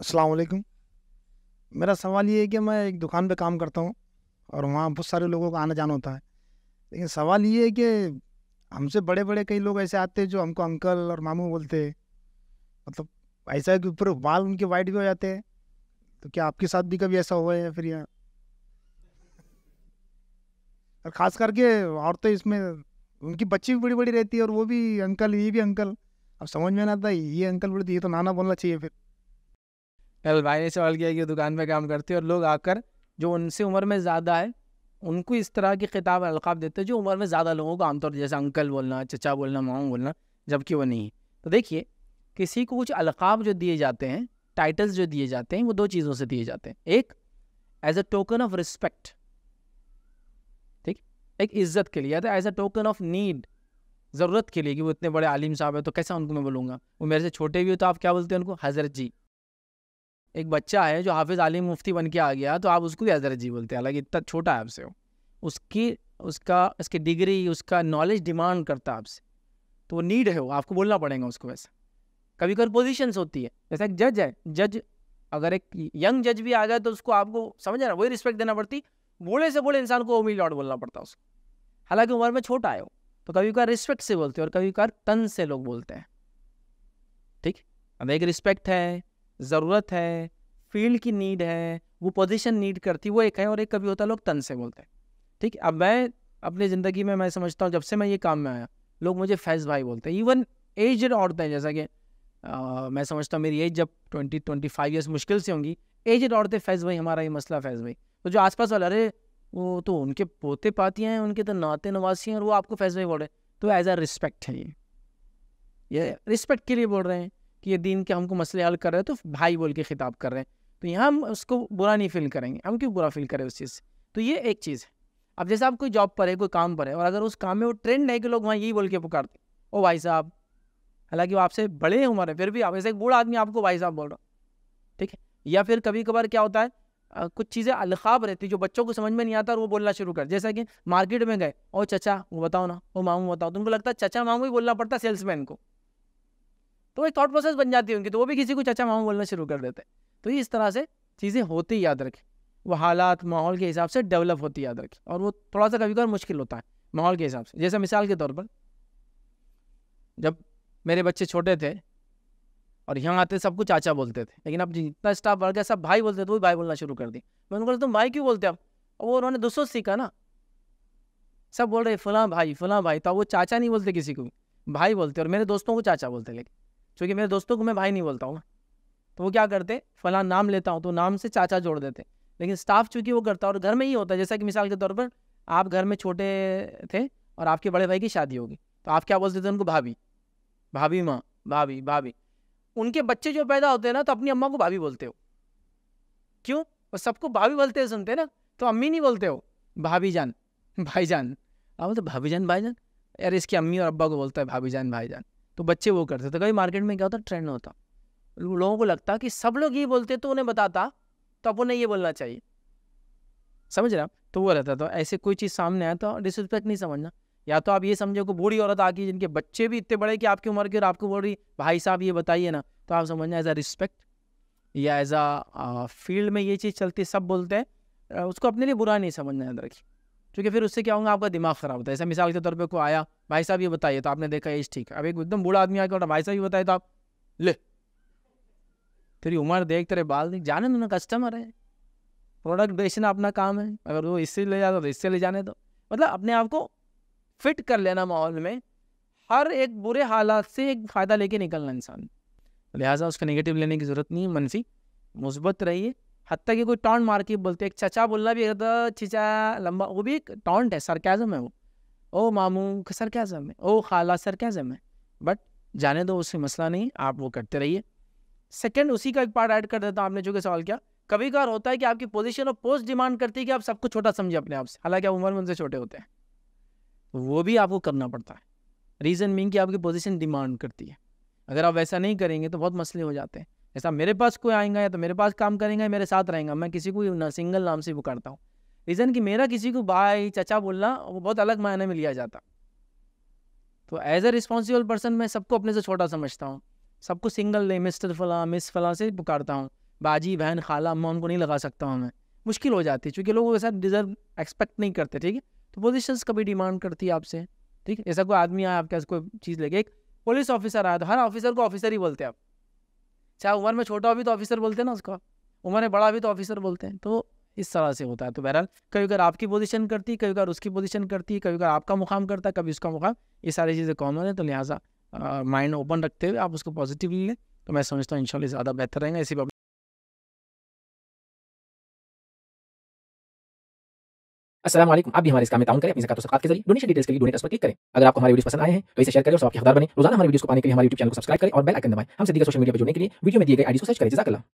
असलकुम मेरा सवाल ये है कि मैं एक दुकान पे काम करता हूँ और वहाँ बहुत सारे लोगों का आना जाना होता है लेकिन सवाल ये है कि हमसे बड़े बड़े कई लोग ऐसे आते हैं जो हमको अंकल और मामू बोलते हैं मतलब ऐसा है कि ऊपर बाल उनके वाइट भी हो जाते हैं तो क्या आपके साथ भी कभी ऐसा हुआ है फिर यहाँ और ख़ास करके औरतें इसमें उनकी बच्ची भी बड़ी बड़ी रहती है और वो भी अंकल ये भी अंकल अब समझ में ना आता ये अंकल बोलते ये तो नाना बोलना चाहिए फिर कल भाई ने सवाल किया कि दुकान पर काम करते और लोग आकर जो उनसे उम्र में ज़्यादा है उनको इस तरह की किताब अलकाब देते हैं जो उम्र में ज़्यादा लोगों को आमतौर जैसे अंकल बोलना चचा बोलना माओ बोलना जबकि वो नहीं तो देखिए किसी को कुछ अलकाब जो दिए जाते हैं टाइटल्स जो दिए जाते हैं वो दो चीज़ों से दिए जाते हैं एक as a token of respect ठीक एक इज्जत के लिए as a token of need ज़रूरत के लिए कि वो इतने बड़े आलिम साहब है तो कैसा उनको मैं बोलूँगा वो मेरे से छोटे भी हो तो आप क्या बोलते हैं उनको हज़रत जी एक बच्चा है जो हाफिज़ आलिम मुफ्ती बन के आ गया तो आप उसको भी अजहर जी बोलते हैं हालांकि इतना छोटा है आपसे हो उसकी उसका उसकी डिग्री उसका नॉलेज डिमांड करता है आपसे तो वो नीड है वो आपको बोलना पड़ेगा उसको वैसे कभी कभी पोजीशंस होती है जैसा एक जज है जज अगर एक यंग जज भी आ जाए तो उसको आपको समझ ना वही रिस्पेक्ट देना पड़ती बोले से बोले इंसान को ओमी लॉर्ड बोलना पड़ता उसको हालांकि उम्र में छोटा है वो तो कभी कभार रिस्पेक्ट से बोलते हैं और कभी कभार तन से लोग बोलते हैं ठीक अब एक रिस्पेक्ट है ज़रूरत है फील्ड की नीड है वो पोजीशन नीड करती वो एक है और एक कभी होता है लोग तन से बोलते हैं ठीक अब मैं अपनी ज़िंदगी में मैं समझता हूँ जब से मैं ये काम में आया लोग मुझे फैज़ भाई बोलते हैं इवन एजड औरतें जैसा कि मैं समझता हूँ मेरी एज जब ट्वेंटी ट्वेंटी फाइव ईयर्स मुश्किल से होंगी एजड औरतें फैज़ भाई हमारा ये मसला फैज़ भाई तो जो आसपास वाला अरे वो तो उनके पोते पाती हैं उनके तो नाते नवासी हैं और वो आपको फैज़ भाई बोल रहे हैं तो एज आ रिस्पेक्ट है ये ये रिस्पेक्ट के लिए बोल रहे हैं कि ये दीन के हमको मसले हल कर रहे हैं तो भाई बोल के खिताब कर रहे हैं तो यहाँ हम उसको बुरा नहीं फील करेंगे हम क्यों बुरा फील करें उस चीज़ से तो ये एक चीज़ है अब जैसे आप कोई जॉब पर है कोई काम पर है और अगर उस काम में वो ट्रेंड है कि लोग वहाँ यही बोल के पुकारते ओ भाई साहब हालांकि वो आपसे बड़े हैं है फिर भी आप ऐसे एक बूढ़ा आदमी आपको भाई साहब बोल रहा ठीक है या फिर कभी कभार क्या होता है आ, कुछ चीज़ें अलखाब रहती है जो बच्चों को समझ में नहीं आता और वो बोलना शुरू कर जैसा कि मार्केट में गए ओ चचा वो बताओ ना ओ मामू बताओ तो उनको लगता है चचा मामू ही बोलना पड़ता है सेल्समैन को तो एक थॉट प्रोसेस बन जाती है उनकी तो वो भी किसी को चाचा मामा बोलना शुरू कर देते हैं तो इस तरह से चीज़ें होती याद रखें वो हालात माहौल के हिसाब से डेवलप होती याद रखें और वो थोड़ा सा कभी कभार मुश्किल होता है माहौल के हिसाब से जैसे मिसाल के तौर पर जब मेरे बच्चे छोटे थे और यहाँ आते सबको चाचा बोलते थे लेकिन अब जितना स्टाफ बढ़ गया सब भाई बोलते थे वो तो भाई बोलना शुरू कर दिए मैं उनको तुम भाई क्यों बोलते अब वो उन्होंने दोस्तों से सीखा ना सब बोल रहे फलां भाई फलां भाई तो वो चाचा नहीं बोलते किसी को भाई बोलते और मेरे दोस्तों को चाचा बोलते लेकिन क्योंकि मेरे दोस्तों को मैं भाई नहीं बोलता हूँ तो वो क्या करते फला नाम लेता हूँ तो नाम से चाचा जोड़ देते लेकिन स्टाफ चूंकि वो करता और घर में ही होता है जैसा कि मिसाल के तौर पर आप घर में छोटे थे और आपके बड़े भाई की शादी होगी तो आप क्या बोलते थे उनको भाभी भाभी माँ भाभी भाभी उनके बच्चे जो पैदा होते हैं ना तो अपनी अम्मा को भाभी बोलते हो क्यों वो सबको भाभी बोलते सुनते ना तो अम्मी नहीं बोलते हो भाभी जान भाई जान आप बोलते भाभी जान भाईजान यार इसकी अम्मी और अब्बा को बोलता है भाभी जान भाईजान तो बच्चे वो करते थे कभी मार्केट में क्या होता ट्रेंड होता लोगों को लगता कि सब लोग ये बोलते तो उन्हें बताता तो अब उन्हें ये बोलना चाहिए समझ रहे तो वो रहता था ऐसे कोई चीज़ सामने आया तो डिसरिस्पेक्ट नहीं समझना या तो आप ये समझो कि बूढ़ी औरत आ गई जिनके बच्चे भी इतने बड़े कि आपकी उम्र के और आपको बोल रही भाई साहब ये बताइए ना तो आप समझना एज अ रिस्पेक्ट या एज अ फील्ड में ये चीज़ चलती सब बोलते हैं उसको अपने लिए बुरा नहीं समझना याद रखिए क्योंकि फिर उससे क्या होगा आपका दिमाग ख़राब होता है ऐसा मिसाल के तौर पर कोई आया भाई साहब ये बताइए तो आपने देखा एज ठीक अब एक एकदम बूढ़ा आदमी आके बोला भाई साहब ये बताइए तो आप ले तेरी उम्र देख तेरे बाल देख जाने दो ना कस्टमर है प्रोडक्ट बेचना अपना काम है अगर वो इससे ले जाता तो इससे ले जाने दो मतलब अपने आप को फिट कर लेना माहौल में हर एक बुरे हालात से एक फ़ायदा लेके निकलना इंसान लिहाजा उसका नेगेटिव लेने की ज़रूरत नहीं मनफी मुस्बत रहिए हती कि कोई टॉन्ट मार के बोलते एक चचा बोलना भी अगर तो चचा लंबा वो भी एक टॉन्ट है सरकैज़म है वो ओ मामू सर क्या जम है ओ खाला सर क्या जम है बट जाने दो उससे मसला नहीं आप वो करते रहिए सेकंड उसी का एक पार्ट ऐड कर देता आपने जो कि सवाल किया कभी कभार होता है कि आपकी पोजीशन और पोस्ट डिमांड करती है कि आप सबको छोटा समझे अपने आप से हालांकि आप उम्र में उनसे छोटे होते हैं वो भी आपको करना पड़ता है रीज़न मीन कि आपकी पोजीशन डिमांड करती है अगर आप वैसा नहीं करेंगे तो बहुत मसले हो जाते हैं ऐसा मेरे पास कोई आएगा या तो मेरे पास काम करेंगे या मेरे साथ रहेंगे मैं किसी को ना सिंगल नाम से पुकारता हूँ रीज़न कि मेरा किसी को भाई चचा बोलना वो बहुत अलग मायने में लिया जाता तो एज ए रिस्पॉन्सिबल पर्सन मैं सबको अपने से छोटा समझता हूँ सबको सिंगल नहीं मिस्टर फला मिस फला से पुकारता हूँ बाजी बहन खाला अम्मा उनको नहीं लगा सकता हूँ मैं मुश्किल हो जाती है चूँकि लोग वैसा डिजर्व एक्सपेक्ट नहीं करते ठीक है तो पोजिशन कभी डिमांड करती है आपसे ठीक है ऐसा कोई आदमी आया आपके पास कोई चीज़ लेके एक पुलिस ऑफिसर आया तो हर ऑफिसर को ऑफिसर ही बोलते हैं आप चाहे उम्र में छोटा भी तो ऑफिसर बोलते हैं ना उसको उम्र में बड़ा भी तो ऑफिसर बोलते हैं तो इस तरह से होता है तो बहरहाल कभी कभी आपकी पोजीशन करती है कभी कभी उसकी पोजीशन करती है कभी कभी आपका मुकाम करता है कभी उसका मुकाम ये सारी चीज़ें कॉमन है तो लिहाजा माइंड ओपन रखते हुए आप उसको पॉजिटिवली लें तो मैं समझता हूँ इनशाला ज़्यादा बेहतर रहेगा इसी बात असलम आप भी हमारे इस काम में ताउन करें अपनी जकात सबका के जरिए डोनेशन डिटेल्स के लिए डोनेट पर क्लिक करें अगर आपको हमारी वीडियो पसंद आए हैं तो इसे शेयर करें और आपके हकदार बने रोजाना हमारे वीडियो को पाने के लिए हमारे यूट्यूब चैनल को सब्सक्राइब करें और बेल आइकन दबाएं हम सीधे सोशल मीडिया पर जुड़ने के लिए वीडियो में दिए गए आईडी को सर्च करें जजाकला